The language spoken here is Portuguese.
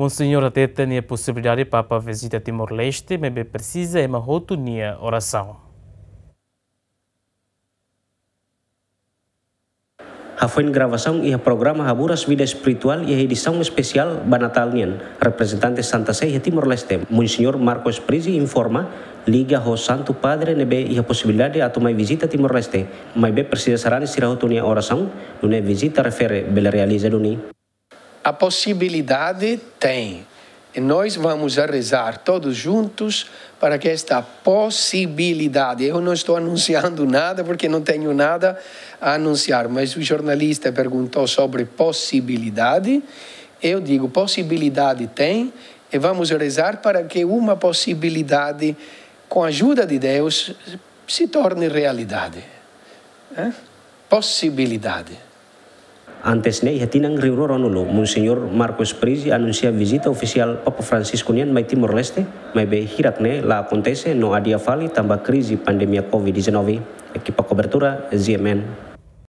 Monsenhor até tem a possibilidade para visitar Timor-Leste, mas precisa de é uma rotunia oração. Hafen gravação e programa Haburas Vida Espiritual e edição especial Banatalnian, representante Santa Ceia Timor-Leste, Monsenhor Marcos Prisi informa Liga ao Santo Padre nebe e a possibilidade de uma visita Timor-Leste, mas precisa de sirahotunia oração, é visita refere bela realiza duni. A possibilidade tem. E nós vamos rezar todos juntos para que esta possibilidade. Eu não estou anunciando nada porque não tenho nada a anunciar, mas o jornalista perguntou sobre possibilidade. Eu digo: possibilidade tem, e vamos rezar para que uma possibilidade, com a ajuda de Deus, se torne realidade. É? Possibilidade. Antes ne tinang riuroro nulo. Monsignor Marcos Prisi anuncia visita oficial Papa Francisco nian mai Timor Leste, mai be hirak ne la acontece no adia fali tamba krisi pandemia COVID-19. Ekipa cobertura ZMN.